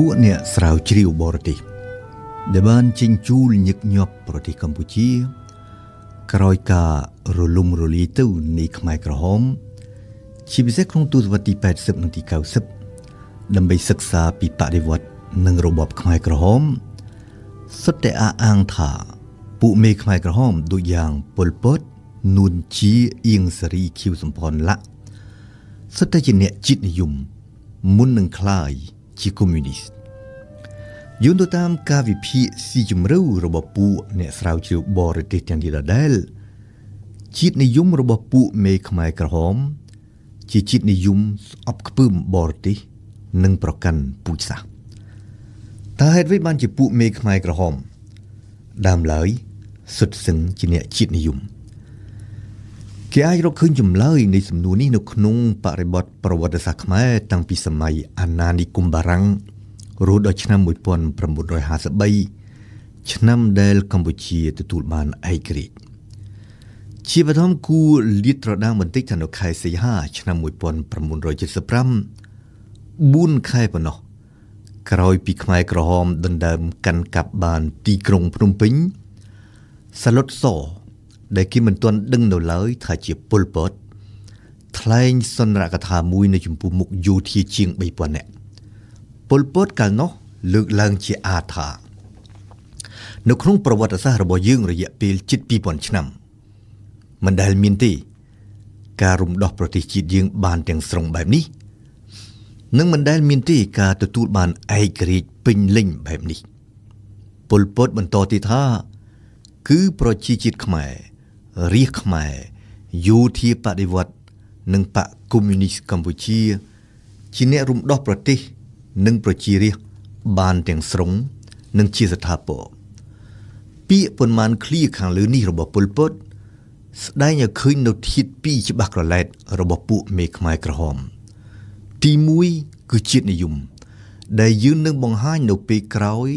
ពួកអ្នកស្រាវជ្រាវបរទេសដែលបានជញ្ជូលញឹកញាប់ប្រទេសកម្ពុជា ក្រោយការរលំរលាយទៅនៃខ្មែរក្រហម ជាពិសេសក្នុងទសវត្សទី80និងទី90ដើម្បីសិក្សាពីបដិវត្តនិងរបបខ្មែរក្រហមសុទ្ធតែអះអាងថា ពួកមេខ្មែរក្រហម ដូចយ៉ាងប៉ុលពតនួនជាអៀងសារីខៀវសំផនលៈសុទ្ធតែជាអ្នកជាតិនិយមមុននឹងคลายជាកុម្មុយនីស្តយោងទៅតាមការវិភាគស៊ីជម្រៅរបស់ពួកអ្នកស្រាវជ្រាវបរទេសទាំងនេះដដែលជាតិនិយមរបស់ពួកមេខ្មែរក្រហម ជាជាតិនិយមស្អប់ខ្ពើមបរទេសនិងប្រកាន់ពូជសាសន៍តើហេតុអ្វីបានជាពួកមេខ្មែរក្រហម ដើមឡើយសុទ្ធសឹងជាអ្នកជាតិនិយមគេអាចរកឃើញចម្លើយនៃសំណួរនេះនៅក្នុងបរិបទប្រវត្តិសាស្ត្រខ្មែរតាំងពីសម័យអាណានិគមបារាំងរហូតដល់ឆ្នាំ1953ឆ្នាំដែលកម្ពុជាទទួលបានឯករាជ្យជាបឋមគូលាតត្រដាងបន្តិចថានៅខែសីហាឆ្នាំ1975 4ខែប៉ុណ្ណោះក្រោយពីខ្មែរក្រហមដណ្ដើមកាន់កាប់បានទីក្រុងភ្នំពេញសាឡុតសដែលគេមិនទាន់ដឹងនៅឡើយថាជាពលពតថ្លែងសន្និរកថាមួយនៅចំពោះមុខយោធាជាង3000នាក់ពលពតកាលនោះលើកឡើងជាអាថានៅក្នុងប្រវត្តិសាស្ត្ររបស់យើងរយៈពេលជិត2000ឆ្នាំមិនដែលមានទេការរំដោះប្រទេសជាតិយើង បានទាំងស្រុងបែបនេះនឹងមិនដែលមានទេការទទួលបានឯករាជ្យពេញលេញបែបនេះពលពតបន្តទៀតថា គឺប្រជាជាតិខ្មែររាជខ្មែរយោធាបដិវត្តនិងបកកុម្មុយនីសកម្ពុជាជាអ្នករំដោះប្រទេសនិងប្រជារាស្ត្របានទាំងស្រុងនិងជាស្ថាពរពាក្យប៉ុន្មានឃ្លាខាងលើនេះរបស់ពលពតស្ដែងឲ្យឃើញនៅធាតពីរច្បាស់ក្រឡែត របស់ពួកមេខ្មែរក្រហម ទី1គឺជាតិនិយម ដែលយើងនឹងបង្ហាញនៅពេលក្រោយ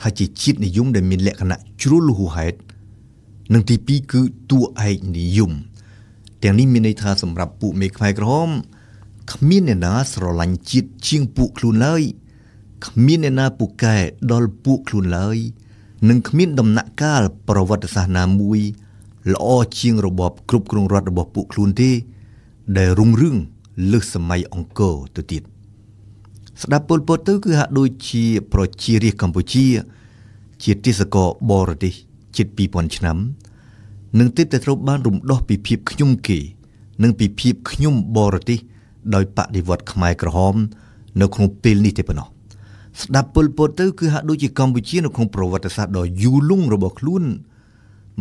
ថាជាជាតិនិយមដែលមានលក្ខណៈជ្រុលហួសហេតុនិងទី2គឺតួឯកនិយមទាំងនេះមានន័យថាសម្រាប់ពួកមេខ្មែរក្រហមគ្មានអ្នកណាស្រឡាញ់ជាតិជាងពួកខ្លួនឡើយគ្មានអ្នកណាពូកែដល់ពួកខ្លួនឡើយនិងគ្មាន ដំណាក់កាល ប្រវត្តិសាស្ត្រណាមួយល្អជាងរបបគ្រប់គ្រងរដ្ឋរបស់ពួកខ្លួនទេដែលរុងរឿងលើសសម័យអង្គរទៅទៀតស្ដាប់ពលពតទៅ គឺហាក់ដូចជា ប្រជារាស្ត្រកម្ពុជា ជាទេសករបរទេសជិត2000ឆ្នាំ នឹងទិតតែត្រូវបានរំដោះពីភាពខ្ញុំគេនិងពីភាពខ្ញុំបរទេសដោយបដិវត្តខ្មែរក្រហមនៅក្នុងពេលនេះទេប៉ុណ្ណោះស្ដាប់ពលពតទៅគឺហាក់ដូចជាកម្ពុជានៅក្នុងប្រវត្តិសាស្ត្រដ៏យូរលង់របស់ខ្លួន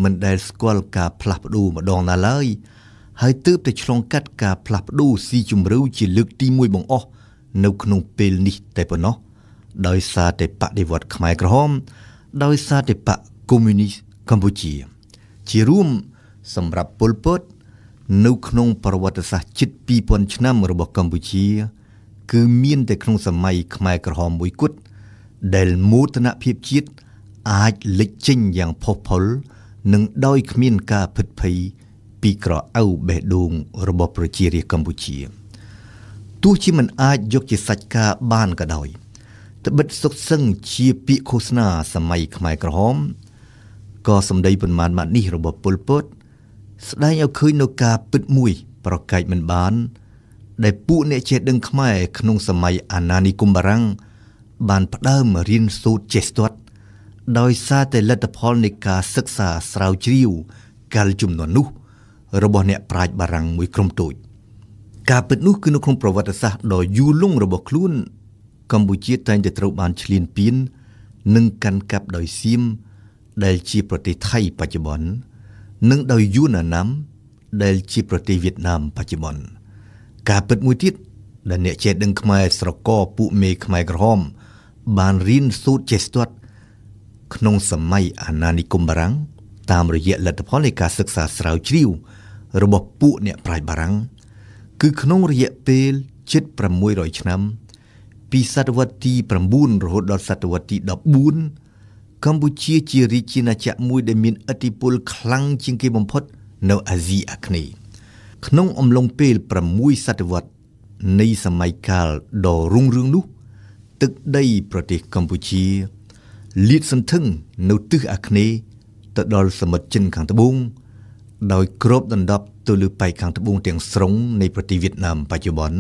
មិនដែលស្គាល់ការផ្លាស់ប្ដូរម្ដងណាឡើយហើយទើបតែឆ្លងកាត់ការផ្លាស់ប្ដូរស៊ីជម្រៅជាលើកទី1បង្អស់ នៅ ក្នុងពេលនេះតែប៉ុណ្ណោះដោយសារតែបដិវត្តខ្មែរក្រហម ដោយសារតែបកកុម្មុយនីសកម្ពុជា ជារួម សម្រាប់ពលពតនៅក្នុងប្រវត្តិសាស្ត្រជិត2000ឆ្នាំរបស់កម្ពុជា គឺមានតែក្នុងសម័យខ្មែរក្រហមមួយគត់ដែលមោទនភាពជាតិអាចលេចចេញយ៉ាងផុសផុលនិងដោយគ្មានការភិតភ័យពីក្រអៅបេះដូង របស់ប្រជារាស្ត្រកម្ពុជាទោះជាមិន អាចយកជាសាច់ការបានក៏ដោយត្បិតសុកសឹងជាពាក្យឃោសនាសម័យខ្មែរក្រហមក៏សម្ដីប៉ុន្មានម៉ាត់នេះរបស់ពលពតស្ដែងឲ្យឃើញនូវការពិតមួយ ប្រកែកមិនបាន ដែលពួកអ្នកចេះដឹងខ្មែរក្នុងសម័យអាណានិគមបារាំងបានផ្ដើមរៀនសូត្រចេះស្ទាត់ដោយសារតែលទ្ធផលនៃការសិក្សាស្រាវជ្រាវកាលជំនាន់នោះ របស់អ្នកប្រាជ្ញបារាំងមួយក្រុមតូចការពិតនោះគឺនៅក្នុងប្រវត្តិសាស្ត្រដ៏យូរលង់របស់ខ្លួនកម្ពុជាតែងតែត្រូវបានឈ្លានពាននិងកាន់កាប់ដោយសៀមដែលជាប្រទេសថៃបច្ចុប្បន្ននិងដោយយួនអាណាមដែល ជាប្រទេសវៀតណាមបច្ចុប្បន្នការពិតមួយទៀតដែលអ្នកចេះដឹងខ្មែរស្រកពួកមេ ខ្មែរក្រហមបានរៀនសូត្រចេះស្ទាត់ក្នុងសម័យអាណានិគមបារាំង តាមរយៈលទ្ធផលនៃការសិក្សាស្រាវជ្រាវរបស់ពួកអ្នកប្រាជ្ញបារាំងគឺក្នុងរយៈពេលជិត600ឆ្នាំ ពីសតវត្សទី9រហូតដល់សតវត្សទី14កម្ពុជាជារាជាណាចក្រមួយដែលមានឥទ្ធិពលខ្លាំងជាងគេបំផុតនៅអាស៊ីអាគ្នេយ៍ក្នុងអំឡុងពេល6សតវត្សនៃសម័យកាលដ៏រុងរឿងនោះ ទឹកដីប្រទេសកម្ពុជា លាតសន្ធឹងនៅទិសអាគ្នេយ៍ទៅដល់សមុទ្រចិនខាងត្បូង ដោយគ្របដណ្ដប់ទៅលើប៉ែកខាងត្បូងទាំងស្រុងនៃប្រទេសវៀតណាមបច្ចុប្បន្ន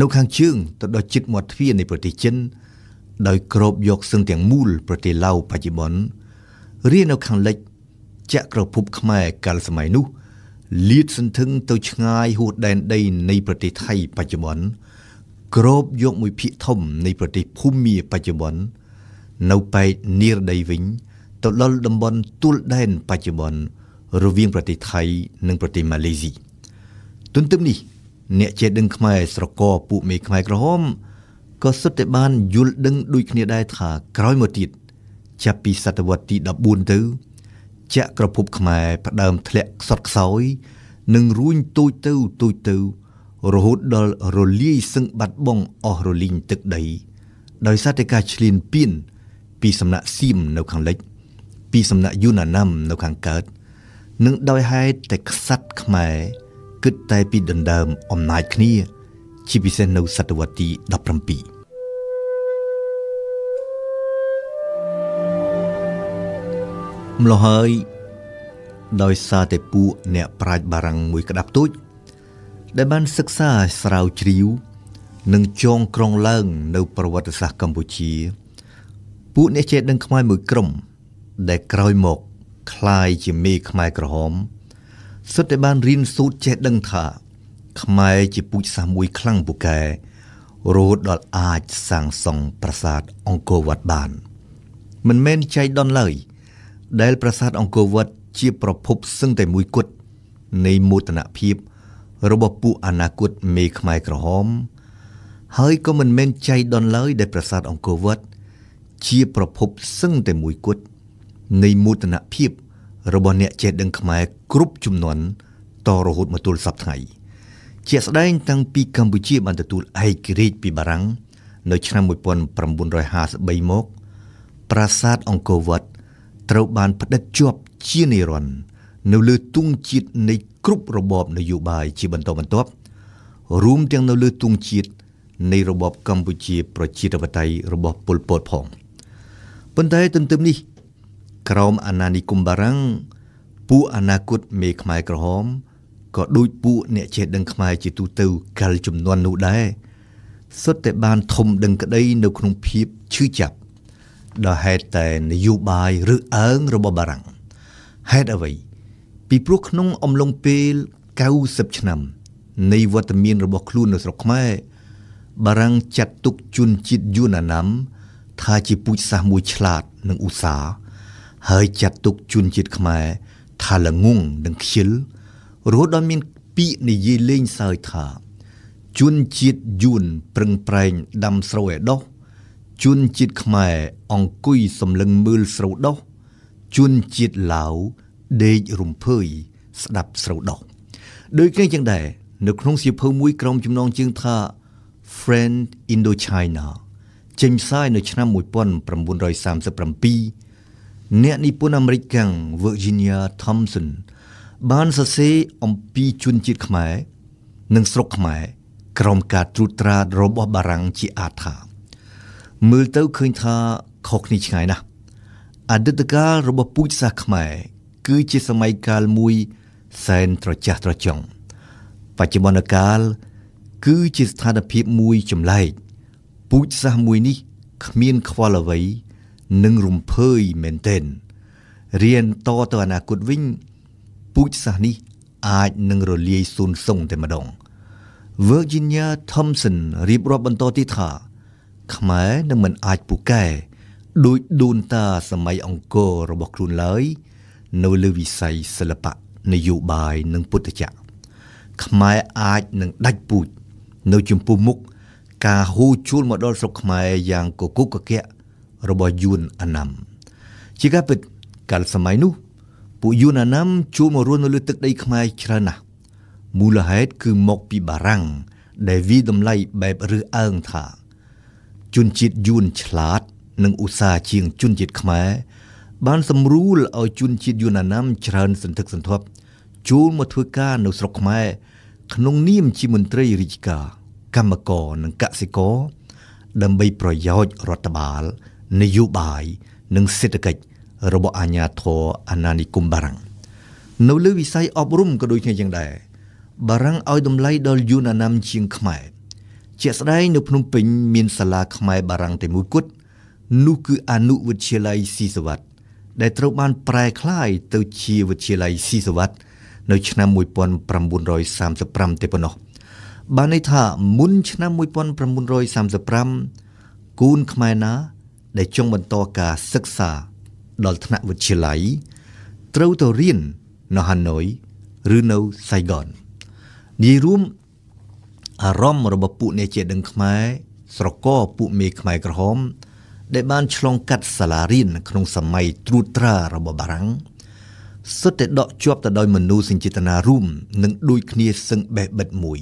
នៅខាងជើងទៅដល់ជិតមាត់ទ្វារនៃប្រទេសចិនដោយគ្របយកសឹងទាំងមូលប្រទេសឡាវបច្ចុប្បន្នរានៅខាងលិចចាក់ក្រភពខ្មែរកាលសម័យនោះ លាតសន្ធឹងទៅឆ្ងាយហួសដែនដីនៃប្រទេសថៃបច្ចុប្បន្នគ្របយកមួយភាគធំនៃប្រទេសភូមាបច្ចុប្បន្ននៅប៉ែកនិរដីវិញ ទៅដល់តំបន់ទួលដែនបច្ចុប្បន្នរវាងប្រទេសថៃនិងប្រទេសម៉ាឡេស៊ីទន្ទឹមនេះអ្នកចេះដឹងខ្មែរស្រកពួកមេខ្មែរក្រហមក៏សុទ្ធតែបានយល់ដឹងដូចគ្នាដែរថាក្រោយមកទៀតចាប់ពីសតវត្សទី14ទៅចក្រភពខ្មែរផ្ដើមធ្លាក់ខ្សត់ខ្សោយនិងរួញទូចទៅទូចទៅ រហូតដល់រលាយសឹងបាត់បង់អស់រលីងទឹកដី ដោយសារតែការឈ្លានពានពីសំណាក់សៀមនៅខាងលិច ពីសំណាក់យូណាណាំនៅខាងកើត និងដោយហេតុតែខ្សាត់ខ្មែរគិតតែពីដណ្ដើមអំណាចគ្នាជាពិសេសនៅសតវត្សទី17ម្លោះហើយ ដោយសារតែពួកអ្នក ប្រាជ្ញបារាំងមួយក្តាប់ទូច ដែលបានសិក្សាស្រាវជ្រាវនិងចងក្រងឡើង នៅ ប្រវត្តិសាស្ត្រកម្ពុជា ពួកអ្នកចេះដឹងខ្មែរមួយក្រុម ដែលក្រោយមកคล้ายជាមេ ខ្មែរក្រហម សុទ្ធតែបានរៀនសូត្រចេះដឹងថាខ្មែរជាពូជសាសមួយខ្លាំងពូកែរហូតដល់អាចសាងសង់ប្រាសាទអង្គរវត្តបាន មិនមែនចៃដន្យឡើយដែលប្រាសាទអង្គរវត្តជាប្រភពសឹងតែមួយគត់នៃមោទនភាពរបស់ពួកអាណាគតមេខ្មែរក្រហម ហើយក៏មិនមែនចៃដន្យឡើយដែលប្រាសាទអង្គរវត្តជាប្រភពសឹងតែមួយគត់នៃមោទនភាពរបស់អ្នកចេះដឹងខ្មែរគ្រប់ជំនាន់តរហូតមកទល់សពថ្ងៃ។ជាស្ដែងតាំងពីកម្ពុជាបានទទួលឯករាជ្យពីបារាំង នៅឆ្នាំ1953មក ប្រាសាទអង្គរវត្តត្រូវបានផ្តិតជាប់ជានិរន្តរ៍នៅលើទង់ជាតិនៃគ្រប់របបនយោបាយជាបន្តបន្ទាប់ រួមទាំងនៅលើទង់ជាតិនៃរបបកម្ពុជាប្រជាធិបតេយ្យរបស់ប៉ុលពតផងប៉ុន្តែទន្ទឹមនេះ ក្រោមអាណានិគមបារាំងពួកអនាគតមេខ្មែរក្រហមក៏ដូចពួកអ្នកចេះដឹងខ្មែរជាទូទៅកាលចំនួននោះដែរសុទ្ធតែបានធំដឹងក្តីនៅក្នុងភាពឈឺចាប់ដោយហេតុតែនយោបាយឬអើងរបស់បារាំងហេតុអ្វីពីព្រោះក្នុងអំឡុងពេល90ឆ្នាំនៃវត្តមានរបស់ខ្លួននៅស្រុកខ្មែរបារាំងចាត់ទុកជនជាតិយួនអាណាមថាជាពូជសាសន៍មួយឆ្លាតនិងឧស្សាហ៍ហើយចាត់ទុកជនជាតិខ្មែរថាល្ងងនិងខ្ជិលរហូតដល់មានពាក្យនិយាយលេងសើចថាជួនជាតិយួនប្រឹងប្រែងដាំស្រូវឲ្យដុះជួនជាតិខ្មែរអង្គុយសម្លឹងមើលស្រូវដុះជួនជាតិឡាវដេករំភើយស្ដាប់ស្រូវដុះដូចគ្នាចឹងដែរនៅក្នុងសៀវភៅមួយក្រុមចំណងជើងថា Friend Indochina ចេញផ្សាយនៅឆ្នាំ1937អ្នកនិពន្ធអាមេរិកកាំង Virginia Thompson បានសរសេរអំពីជនជាតិខ្មែរនិងស្រុកខ្មែរ ក្រោមការត្រួតត្រារបស់បារាំងជាអាថា មើលទៅឃើញថាខុសគ្នាឆ្ងាយណាស់អតីតកាលរបស់ពូជសាសខ្មែរគឺជាសម័យកាលមួយសែនត្រចះត្រចង់បច្ចុប្បន្នកាល គឺជាស្ថានភាពមួយចម្លែកពូជសាសមួយនេះគ្មានខ្វល់អ្វី និងរំភើយមែនទែនរៀនតទៅអនាគតវិញពូជសាសន៍នេះ អាចនឹងរលាយសូន្យសុងតែម្ដង Virginia Thompson រៀបរាប់បន្តទៀតថាខ្មែរនឹងមិនអាចពូកែដោយដូនតាសម័យអង្គររបស់ខ្លួនឡើយនៅលើវិស័យសិល្បៈនយោបាយនិងពុទ្ធចក្រខ្មែរអាចនឹងដាច់ពូជនៅចំពោះមុខការហូរចូលមកដល់ស្រុកខ្មែរយ៉ាងកគុកកកៈរបស់យួនអណាំជាការពិតកាលសម័យនោះពួកយួនអាណាមចូលមករស់នៅលើទឹកដីខ្មែរច្រើនណាស់មូលហេតុគឺមកពីបារាំងដែលវាតម្លៃបែបរើសអើងថាជនជាតិយួនឆ្លាតនិងឧស្សាហ៍ជាងជនជាតិខ្មែរបានសម្រួលឲ្យជនជាតិយួនអាណាមច្រើនសន្ធឹកសន្ធាប់ចូលមកធ្វើការនៅស្រុកខ្មែរក្នុងនាមជាមន្ត្រីរាជការកម្មករនិងកសិករដើម្បីប្រយោជន៍រដ្ឋបាលនយោបាយនិងសេដ្ឋកិច្ចរបស់អាញាធរអាណានិគមបារាំងនៅលើវិស័យអប់រំក៏ដូចគ្នាយ៉ាងដែរបារាំងឲ្យតម្លៃដល់យូណានំជាងខ្មែរជាស្ដែងនៅភ្នំពេញ មានសាលាខ្មែរបារាំងតែមួយគត់នោះគឺអនុវិទ្យាល័យស៊ីសវត្តដែលត្រូវបានប្រែក្លាយទៅ ជាវិទ្យាល័យស៊ីសវត្តនៅឆ្នាំ1935តែប៉ុណ្ណោះបានន័យថាមុនឆ្នាំ1935គូនខ្មែរណា ដែលចង់បន្តការសិក្សាដល់ថ្នាក់វិទ្យាល័យត្រូវទៅរៀននៅហាណូយឬនៅសៃហ្គននិយាយរួមអារម្មណ៍របស់ពួកអ្នកជាដឹងខ្មែរស្រកពួកមេខ្មែរក្រហម ដែលបានឆ្លងកាត់សាលារៀនក្នុងសម័យត្រួតត្រារបស់បារាំងសុទ្ធតែដកជាប់ទៅដោយមនុស្សសេចក្ដីរួមនិងដូចគ្នាសឹងបេះបិទមួយ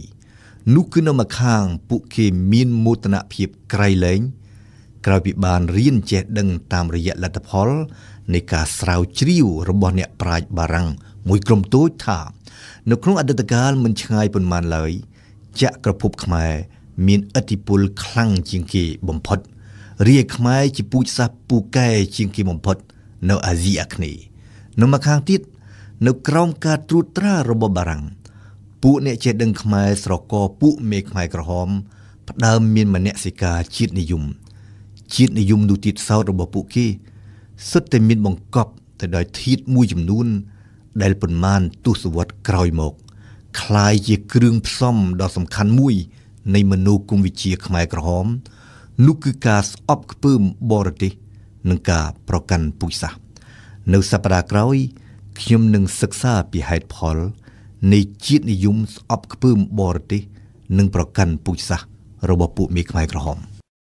នោះគឺនៅម្ខាងពួកគេមានមោទនភាពក្រៃលែងក្រោយពីបានរៀនចេះដឹង តាមរយៈលទ្ធផលនៃការស្រាវជ្រាវរបស់អ្នកប្រាជ្ញបារាំងមួយក្រុមតូចថានៅក្នុងអតីតកាលមិនឆ្ងាយប៉ុន្មានឡើយចក្រភពខ្មែរមានឥទ្ធិពលខ្លាំងជាងគេបំផុតរាជខ្មែរជាពូជសាសន៍ពូកែជាងគេបំផុតនៅអាស៊ីអាគ្នេយ៍នៅម្ខាងទៀតនៅក្រោមការត្រួតត្រារបស់បារាំងពួកអ្នកចេះដឹងខ្មែរស្រកពួកមេខ្មែរក្រហមផ្ដើមមានមនសិការជាតិនិយមជាតិនិយមនោះទៀតសោតរបស់ពួកគេសិតតែមានបង្កប់ទៅដោយធាតមួយចំនួន ដែលប៉ុន្មានទស្សវត្សក្រោយមកคล้ายជាគ្រឿងផ្សំដ៏សំខាន់មួយ នៃមនោគមវិជ្ជាខ្មែរក្រហម នោះគឺការស្អប់ខ្ពើមបរទេសនិងការប្រកាន់ពូជសាសន៍នៅសប្តាហ៍ក្រោយ ខ្ញុំនឹងសិក្សាពីហេតុផលនៃជាតិនិយមស្អប់ខ្ពើមបរទេស និងប្រកាន់ពូជសាសន៍របស់ពួកមេខ្មែរក្រហម។